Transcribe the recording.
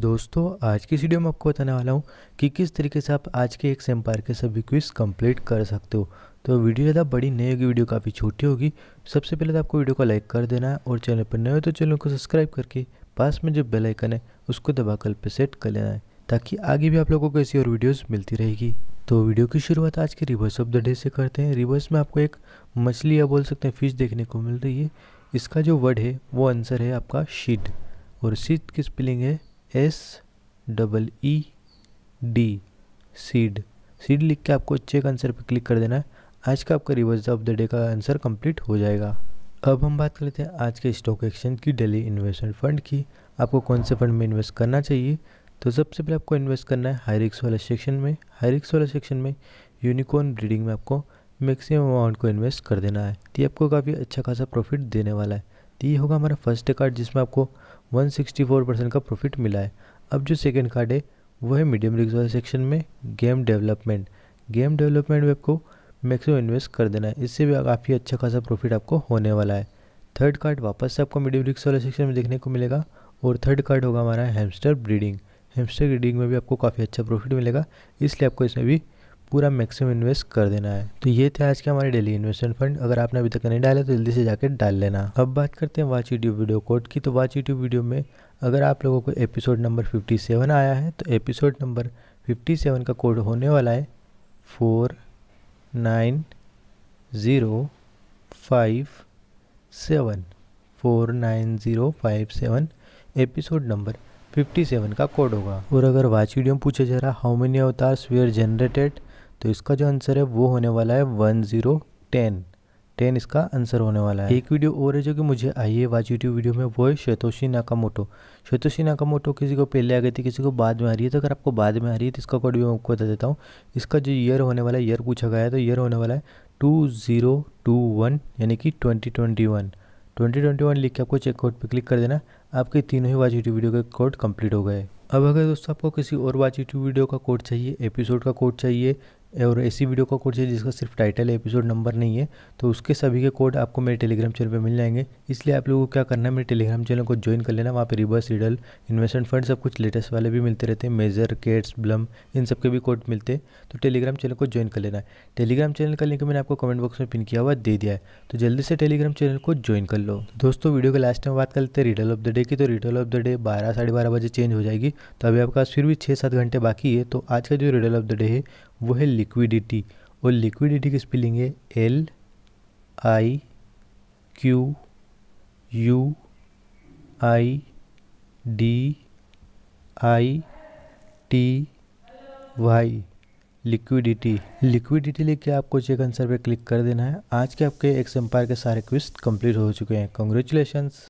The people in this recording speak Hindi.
दोस्तों आज की वीडियो में आपको बताने वाला हूँ कि किस तरीके से आप आज के एक सेम्पायर के सभी क्विज कंप्लीट कर सकते हो तो वीडियो ज़्यादा बड़ी नई होगी वीडियो काफ़ी छोटी होगी सबसे पहले तो आपको वीडियो को लाइक कर देना है और चैनल पर नए हो तो चैनल को सब्सक्राइब करके पास में जो बेल आइकन है उसको दबाकर पे सेट कर लेना है ताकि आगे भी आप लोगों को ऐसी और वीडियोज़ मिलती रहेगी तो वीडियो की शुरुआत आज के रिवर्स ऑफ द डे से करते हैं रिवर्स में आपको एक मछली या बोल सकते हैं फिश देखने को मिल रही है इसका जो वर्ड है वो आंसर है आपका शीट और शीट की स्पेलिंग है S double E D seed seed लिख के आपको चेक आंसर पर क्लिक कर देना है आज का आपका रिवर्स ऑफ द डे का आंसर कंप्लीट हो जाएगा अब हम बात कर लेते हैं आज के स्टॉक एक्सचेंज की डेली इन्वेस्टमेंट फंड की आपको कौन से फंड में इन्वेस्ट करना चाहिए तो सबसे पहले आपको इन्वेस्ट करना है हाई रिक्स वाले सेक्शन में हाई रिक्स वाले सेक्शन में यूनिकॉर्न ब्रीडिंग में आपको मैक्सिमम अमाउंट को इन्वेस्ट कर देना है तो ये आपको काफ़ी अच्छा खासा प्रॉफिट देने वाला है तो ये होगा हमारा फर्स्ट कार्ड जिसमें आपको 164 परसेंट का प्रॉफिट मिला है अब जो सेकेंड कार्ड है वो है मीडियम रिस्क वाले सेक्शन में गेम डेवलपमेंट गेम डेवलपमेंट में आपको मैक्सिमम इन्वेस्ट कर देना है इससे भी काफ़ी अच्छा खासा प्रॉफिट आपको होने वाला है थर्ड कार्ड वापस से आपको मीडियम रिक्स वाले सेक्शन में देखने को मिलेगा और थर्ड कार्ड होगा हमारा हेमस्टर ब्रीडिंग हेमस्टर ब्रीडिंग में भी आपको काफ़ी अच्छा प्रॉफिट मिलेगा इसलिए आपको इसमें भी पूरा मैक्सिमम इन्वेस्ट कर देना है तो ये थे आज के हमारे डेली इन्वेस्टमेंट फंड अगर आपने अभी तक नहीं डाले तो जल्दी से जाकर डाल लेना अब बात करते हैं वाच यूट्यूब वीडियो कोड की तो वाच यूट्यूब वीडियो में अगर आप लोगों को एपिसोड नंबर सेवन आया है तो एपिसोड नंबर सेवन का कोड होने वाला है four nine zero five seven four nine zero five seven episode number fifty seven का कोड होगा और अगर वाच वीडियो में पूछा जा रहा how many avatars we are generated तो इसका जो आंसर है वो होने वाला है वन ज़ीरो टेन टेन इसका आंसर होने वाला है एक वीडियो और है जो कि मुझे आई है वाज यूट्यूब वीडियो में वो है मोटो नाकामोटो नाका नाकामोटो किसी को पहले आ गई थी किसी को बाद में आ रही है तो अगर आपको बाद में आ रही है तो इसका कोड भी मैं आपको बता देता हूँ इसका जो ईयर होने वाला है ईयर पूछा गया है तो ईयर होने वाला है टू ज़ीरो टू वन यानी कि twenty twenty one twenty twenty one लिख के आपको चेकआउट पर क्लिक कर देना आपके तीनों ही वाच यूट्यूब वीडियो के कोड कंप्लीट हो गए अब अगर दोस्तों आपको किसी और वाच यूट्यूब वीडियो का कोड चाहिए एपिसोड का कोड चाहिए और ऐसी वीडियो का कोड चाहिए जिसका सिर्फ टाइटल है एपिसोड नंबर नहीं है तो उसके सभी के कोड आपको मेरे टेलीग्राम चैनल पे मिल जाएंगे इसलिए आप लोगों को क्या करना है मेरे टेलीग्राम चैनल को ज्वाइन कर लेना वहाँ पे रिवर्स रिडल इन्वेस्टमेंट फंड सब कुछ लेटेस्ट वाले भी मिलते रहते हैं मेजर केट्स ब्लम इन सब के भी कोड मिलते हैं तो टेलीग्राम चैनल को ज्वाइन कर लेना है टेलीग्राम चैनल का लिंक मैंने आपको कमेंट बॉक्स में पिन किया हुआ दे दिया है तो जल्दी से टेलीग्राम चैनल को ज्वाइन कर लो दोस्तों वीडियो के लास्ट में बात कर लेते हैं रिडल ऑफ द डे की तो रिडल ऑफ द डे बारह साढ़े बारह बजे चेंज हो जाएगी तो अभी आपका फिर भी छः सात घंटे बाकी है तो आज का जो रिडल ऑफ द डे है वो है लिक्विडिटी और लिक्विडिटी की स्पेलिंग है L I Q U I D I T Y liquidity liquidity लेके आपको चेक आंसर पर क्लिक कर देना है आज के आपके एक एम्पायर के सारे क्विस्ट कंप्लीट हो चुके हैं कॉन्ग्रेचुलेशंस